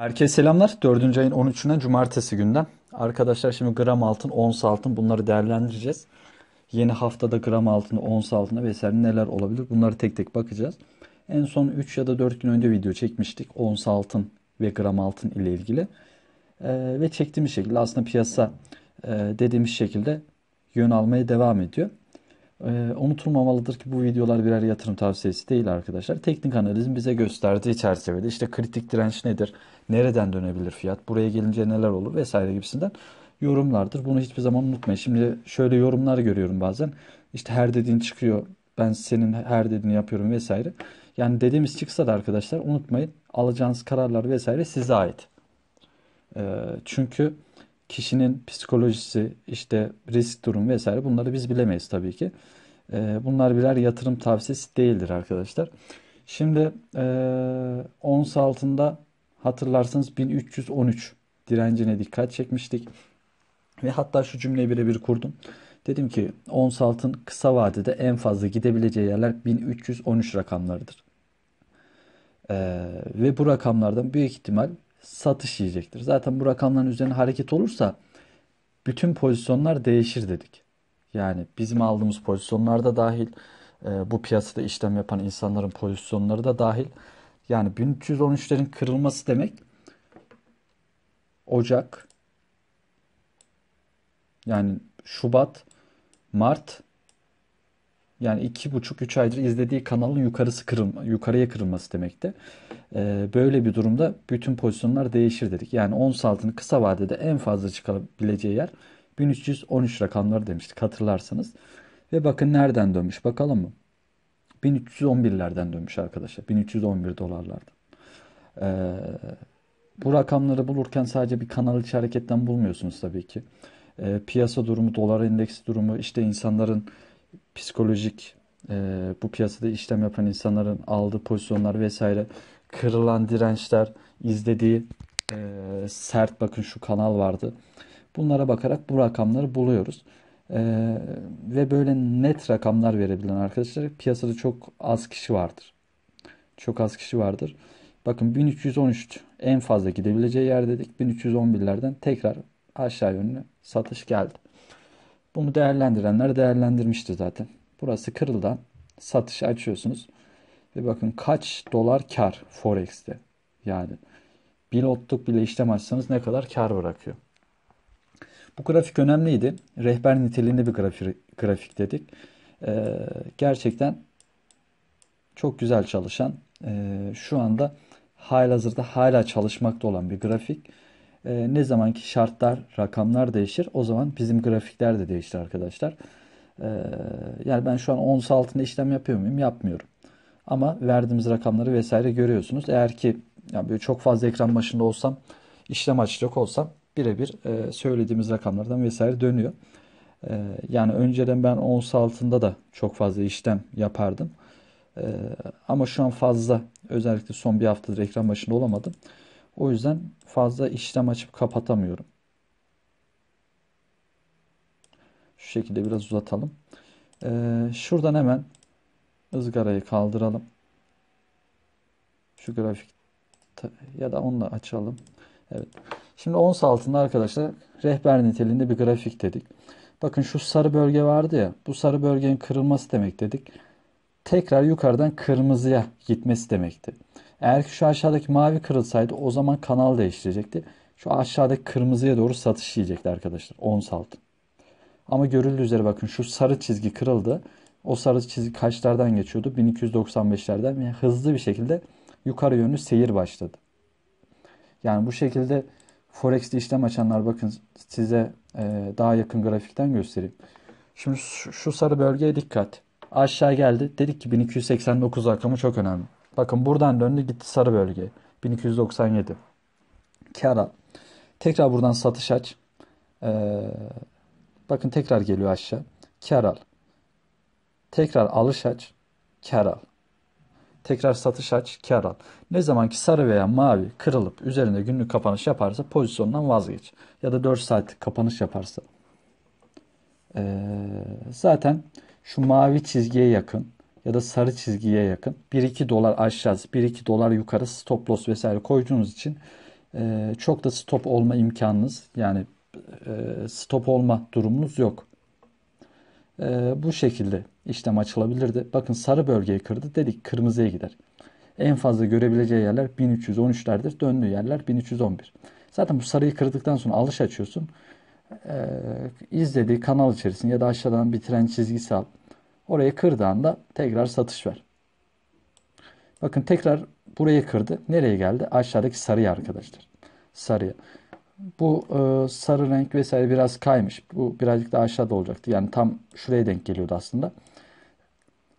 Herkese selamlar. 4. ayın 13'üne cumartesi günden. Arkadaşlar şimdi gram altın, ons altın bunları değerlendireceğiz. Yeni haftada gram altın, ons altın vesaire neler olabilir bunları tek tek bakacağız. En son 3 ya da 4 gün önce video çekmiştik. Ons altın ve gram altın ile ilgili. Ee, ve çektiğimiz şekilde aslında piyasa e, dediğimiz şekilde yön almaya devam ediyor. Ee, unutulmamalıdır ki bu videolar birer yatırım tavsiyesi değil arkadaşlar. Teknik analizin bize gösterdiği çerçevede işte kritik direnç nedir, nereden dönebilir fiyat, buraya gelince neler olur vesaire gibisinden yorumlardır. Bunu hiçbir zaman unutmayın. Şimdi şöyle yorumlar görüyorum bazen. İşte her dediğin çıkıyor. Ben senin her dediğini yapıyorum vesaire. Yani dediğimiz çıksa da arkadaşlar unutmayın alacağınız kararlar vesaire size ait. E, çünkü kişinin psikolojisi, işte risk durum vesaire bunları biz bilemeyiz tabii ki. Ee, bunlar birer yatırım tavsiyesi değildir arkadaşlar. Şimdi e, ons altında hatırlarsınız 1313 direncine dikkat çekmiştik. Ve hatta şu cümleyi birebir kurdum. Dedim ki ons altın kısa vadede en fazla gidebileceği yerler 1313 rakamlarıdır. Ee, ve bu rakamlardan büyük ihtimal satış yiyecektir. Zaten bu rakamların üzerine hareket olursa bütün pozisyonlar değişir dedik. Yani bizim aldığımız pozisyonlarda dahil, e, bu piyasada işlem yapan insanların pozisyonları da dahil. Yani 1313'lerin kırılması demek Ocak yani Şubat, Mart, yani iki buçuk üç aydır izlediği kanalın yukarısı kırılma, yukarıya kırılması demekti. Ee, böyle bir durumda bütün pozisyonlar değişir dedik. Yani ons altının kısa vadede en fazla çıkabileceği yer 1313 rakamları demiştik hatırlarsanız. Ve bakın nereden dönmüş bakalım mı? 1311'lerden dönmüş arkadaşlar. 1311 dolarlardan. Ee, bu rakamları bulurken sadece bir kanal içi hareketten bulmuyorsunuz tabii ki. Ee, piyasa durumu, dolar endeksi durumu, işte insanların psikolojik e, bu piyasada işlem yapan insanların aldığı pozisyonlar vesaire kırılan dirençler izlediği e, sert bakın şu kanal vardı. Bunlara bakarak bu rakamları buluyoruz. E, ve böyle net rakamlar verebilen arkadaşlar piyasada çok az kişi vardır. Çok az kişi vardır. Bakın 1313 en fazla gidebileceği yer dedik. 1311'lerden tekrar aşağı yönlü satış geldi. Bunu değerlendirenler değerlendirmiştir zaten. Burası kırıldan satış açıyorsunuz. Ve bakın kaç dolar kar Forex'te. Yani bir lotluk bile işlem açsanız ne kadar kar bırakıyor. Bu grafik önemliydi. Rehber niteliğinde bir grafik, grafik dedik. Ee, gerçekten çok güzel çalışan, e, şu anda halihazırda hala çalışmakta olan bir grafik e, ne zamanki şartlar, rakamlar değişir o zaman bizim grafikler de değişir arkadaşlar. E, yani ben şu an ons altında işlem yapıyor muyum? Yapmıyorum. Ama verdiğimiz rakamları vesaire görüyorsunuz. Eğer ki yani böyle çok fazla ekran başında olsam, işlem açacak olsam birebir e, söylediğimiz rakamlardan vesaire dönüyor. E, yani önceden ben ons altında da çok fazla işlem yapardım. E, ama şu an fazla özellikle son bir haftadır ekran başında olamadım. O yüzden fazla işlem açıp kapatamıyorum. Şu şekilde biraz uzatalım. Ee, şuradan hemen ızgarayı kaldıralım. Şu grafik ya da onunla açalım. Evet. Şimdi ons altında arkadaşlar rehber niteliğinde bir grafik dedik. Bakın şu sarı bölge vardı ya. Bu sarı bölgenin kırılması demek dedik tekrar yukarıdan kırmızıya gitmesi demekti. Eğer ki şu aşağıdaki mavi kırılsaydı o zaman kanal değiştirecekti. Şu aşağıdaki kırmızıya doğru satış yiyecekti arkadaşlar. Ons altın. Ama görüldüğü üzere bakın şu sarı çizgi kırıldı. O sarı çizgi kaçlardan geçiyordu? 1295'lerden yani hızlı bir şekilde yukarı yönlü seyir başladı. Yani bu şekilde Forex'te işlem açanlar bakın size daha yakın grafikten göstereyim. Şimdi şu sarı bölgeye dikkat aşağı geldi. Dedik ki 1289 rakamı çok önemli. Bakın buradan döndü gitti sarı bölge 1297. Kar al. Tekrar buradan satış aç. Ee, bakın tekrar geliyor aşağı. Kar al. Tekrar alış aç. Kar al. Tekrar satış aç. Kar al. Ne zaman ki sarı veya mavi kırılıp üzerinde günlük kapanış yaparsa pozisyondan vazgeç. Ya da 4 saatlik kapanış yaparsa. Ee, zaten şu mavi çizgiye yakın ya da sarı çizgiye yakın 1-2 dolar aşağısı 1-2 dolar yukarı stop loss vesaire koyduğunuz için e, çok da stop olma imkanınız yani e, stop olma durumunuz yok. E, bu şekilde işlem açılabilirdi. Bakın sarı bölgeyi kırdı dedik kırmızıya gider. En fazla görebileceği yerler 1313'lerdir. Döndüğü yerler 1311. Zaten bu sarıyı kırdıktan sonra alış açıyorsun e, izlediği kanal içerisinde ya da aşağıdan bir tren çizgisi al. Oraya kırdığında tekrar satış ver. Bakın tekrar burayı kırdı. Nereye geldi? Aşağıdaki sarıya arkadaşlar. Sarıya. Bu e, sarı renk vesaire biraz kaymış. Bu birazcık daha aşağıda olacaktı. Yani tam şuraya denk geliyordu aslında.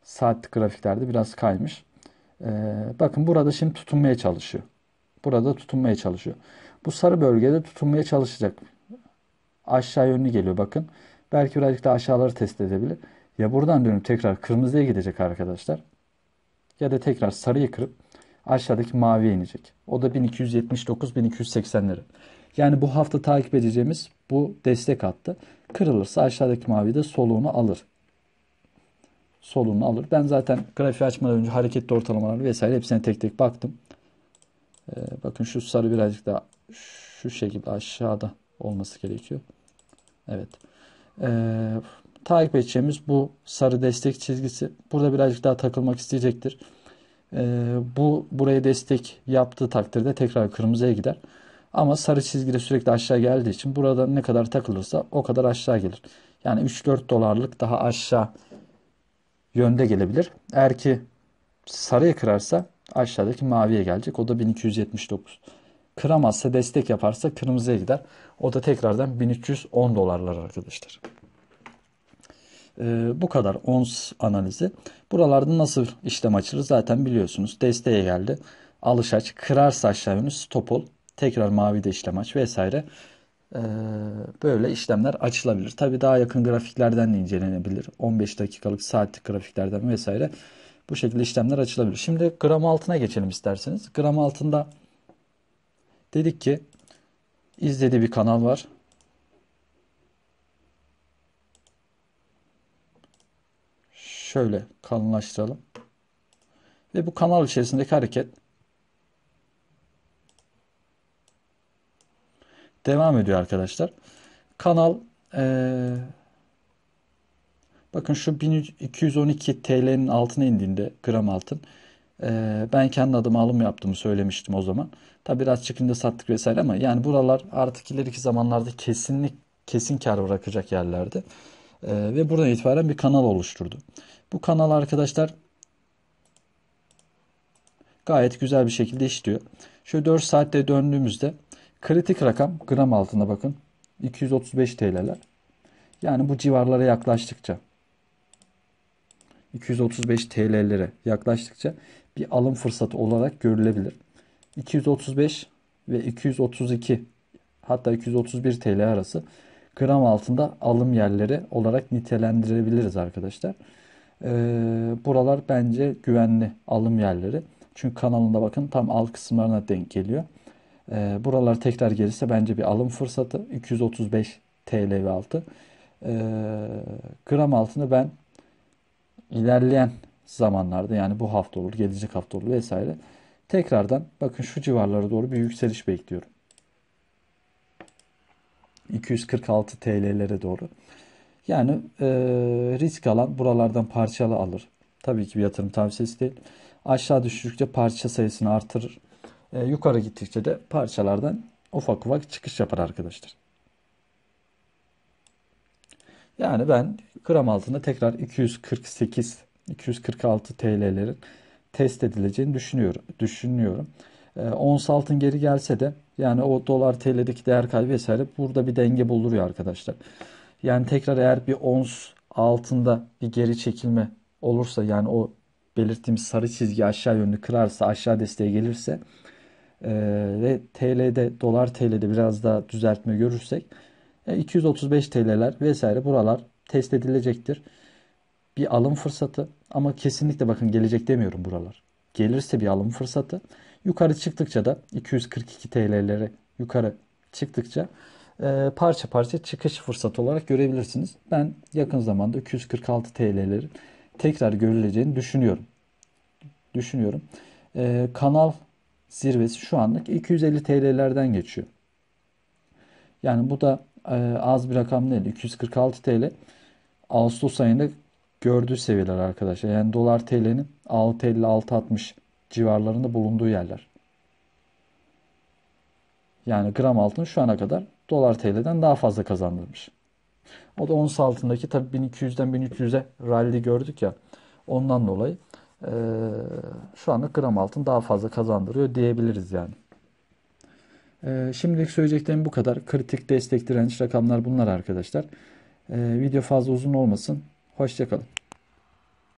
Saatlik grafiklerde biraz kaymış. E, bakın burada şimdi tutunmaya çalışıyor. Burada tutunmaya çalışıyor. Bu sarı bölgede tutunmaya çalışacak aşağı yönlü geliyor bakın. Belki birazcık daha aşağıları test edebilir. Ya buradan dönüp tekrar kırmızıya gidecek arkadaşlar. Ya da tekrar sarıyı kırıp aşağıdaki maviye inecek. O da 1279-1280'leri. Yani bu hafta takip edeceğimiz bu destek hattı. Kırılırsa aşağıdaki mavi de soluğunu alır. Soluğunu alır. Ben zaten grafiği açmadan önce hareketli ortalamalar vesaire hepsine tek tek baktım. Ee, bakın şu sarı birazcık daha şu şekilde aşağıda olması gerekiyor. Evet. Ee, takip edeceğimiz bu sarı destek çizgisi. Burada birazcık daha takılmak isteyecektir. Ee, bu buraya destek yaptığı takdirde tekrar kırmızıya gider. Ama sarı çizgide sürekli aşağı geldiği için burada ne kadar takılırsa o kadar aşağı gelir. Yani 3-4 dolarlık daha aşağı yönde gelebilir. Eğer ki sarıya kırarsa aşağıdaki maviye gelecek. O da 1279. Kıramazsa destek yaparsa kırmızıya gider. O da tekrardan 1310 dolarlar arkadaşlar. Ee, bu kadar ons analizi. Buralarda nasıl işlem açılır zaten biliyorsunuz. Desteğe geldi. Alış aç. Kırarsa aşağı yönü stop ol. Tekrar mavide işlem aç vesaire. Ee, böyle işlemler açılabilir. Tabi daha yakın grafiklerden de incelenebilir. 15 dakikalık saatlik grafiklerden vesaire. Bu şekilde işlemler açılabilir. Şimdi gram altına geçelim isterseniz. Gram altında dedik ki izlediği bir kanal var. Şöyle kalınlaştıralım. Ve bu kanal içerisindeki hareket devam ediyor arkadaşlar. Kanal ee, bakın şu 1212 TL'nin altına indiğinde gram altın ee, ben kendi adıma alım yaptığımı söylemiştim o zaman. Tabi biraz çıkınca sattık vesaire ama yani buralar artık ileriki zamanlarda kesinlik kesin kar bırakacak yerlerdi. Ee, ve buradan itibaren bir kanal oluşturdu. Bu kanal arkadaşlar gayet güzel bir şekilde işliyor. Şöyle 4 saatte döndüğümüzde kritik rakam gram altında bakın 235 TL'ler. Yani bu civarlara yaklaştıkça 235 TL'lere yaklaştıkça bir alım fırsatı olarak görülebilir. 235 ve 232 hatta 231 TL arası gram altında alım yerleri olarak nitelendirebiliriz arkadaşlar. Ee, buralar bence güvenli alım yerleri. Çünkü kanalında bakın tam alt kısımlarına denk geliyor. Ee, buralar tekrar gelirse bence bir alım fırsatı. 235 TL ve altı. Ee, gram altını ben ilerleyen zamanlarda yani bu hafta olur, gelecek hafta olur vesaire. Tekrardan bakın şu civarlara doğru bir yükseliş bekliyorum. 246 TL'lere doğru. Yani e, risk alan buralardan parçalı alır. Tabii ki bir yatırım tavsiyesi değil. Aşağı düştükçe parça sayısını artırır. E, yukarı gittikçe de parçalardan ufak ufak çıkış yapar arkadaşlar. Yani ben gram altında tekrar 248 246 TL'lerin test edileceğini düşünüyorum. Düşünüyorum. E, ons altın geri gelse de yani o dolar TL'deki değer kaybı vesaire burada bir denge bulunuyor arkadaşlar. Yani tekrar eğer bir ons altında bir geri çekilme olursa yani o belirttiğimiz sarı çizgi aşağı yönlü kırarsa aşağı desteğe gelirse e, ve TL'de dolar TL'de biraz daha düzeltme görürsek e, 235 TL'ler vesaire buralar test edilecektir bir alım fırsatı ama kesinlikle bakın gelecek demiyorum buralar. Gelirse bir alım fırsatı. Yukarı çıktıkça da 242 TL'lere yukarı çıktıkça e, parça parça çıkış fırsatı olarak görebilirsiniz. Ben yakın zamanda 246 TL'leri tekrar görüleceğini düşünüyorum. Düşünüyorum. E, kanal zirvesi şu anlık 250 TL'lerden geçiyor. Yani bu da e, az bir rakam değil. 246 TL Ağustos ayında gördüğü seviyeler arkadaşlar. Yani dolar TL'nin 6.50-6.60 civarlarında bulunduğu yerler. Yani gram altın şu ana kadar dolar TL'den daha fazla kazandırmış. O da ons altındaki tabi 1200'den 1300'e rally gördük ya. Ondan dolayı e, şu anda gram altın daha fazla kazandırıyor diyebiliriz yani. E, şimdilik söyleyeceklerim bu kadar. Kritik destek direnç rakamlar bunlar arkadaşlar. E, video fazla uzun olmasın. Hoşçakalın.